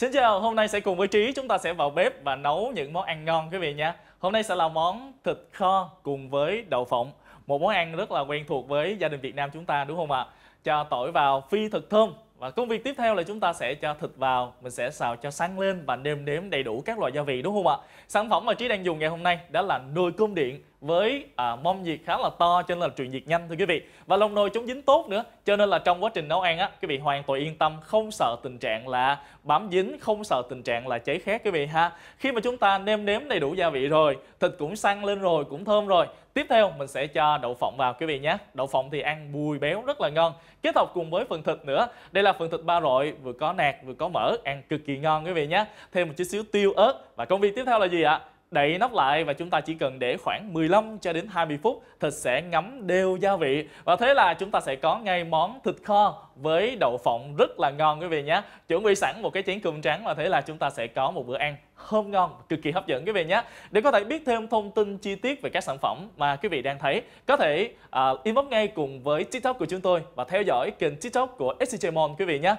Xin chào, hôm nay sẽ cùng với Trí chúng ta sẽ vào bếp và nấu những món ăn ngon quý vị nha. Hôm nay sẽ là món thịt kho cùng với đậu phộng, một món ăn rất là quen thuộc với gia đình Việt Nam chúng ta đúng không ạ? Cho tỏi vào phi thật thơm và công việc tiếp theo là chúng ta sẽ cho thịt vào, mình sẽ xào cho sáng lên và nêm nếm đầy đủ các loại gia vị đúng không ạ? Sản phẩm mà Trí đang dùng ngày hôm nay đó là nồi cơm điện với à, mông diệt khá là to cho nên là truyền nhiệt nhanh thưa quý vị và lông nồi chống dính tốt nữa cho nên là trong quá trình nấu ăn á quý vị hoàn toàn yên tâm không sợ tình trạng là bám dính không sợ tình trạng là cháy khét quý vị ha khi mà chúng ta nêm nếm đầy đủ gia vị rồi thịt cũng săn lên rồi cũng thơm rồi tiếp theo mình sẽ cho đậu phộng vào quý vị nhé đậu phộng thì ăn bùi béo rất là ngon kết hợp cùng với phần thịt nữa đây là phần thịt ba rọi vừa có nạc vừa có mỡ ăn cực kỳ ngon quý vị nhé thêm một chút xíu tiêu ớt và công việc tiếp theo là gì ạ Đậy nắp lại và chúng ta chỉ cần để khoảng 15 cho đến 20 phút, thịt sẽ ngấm đều gia vị. Và thế là chúng ta sẽ có ngay món thịt kho với đậu phộng rất là ngon quý vị nhé. Chuẩn bị sẵn một cái chén cơm trắng và thế là chúng ta sẽ có một bữa ăn thơm ngon, cực kỳ hấp dẫn quý vị nhé. Để có thể biết thêm thông tin chi tiết về các sản phẩm mà quý vị đang thấy, có thể uh, inbox ngay cùng với TikTok của chúng tôi và theo dõi kênh TikTok của SCJ Mon quý vị nhé.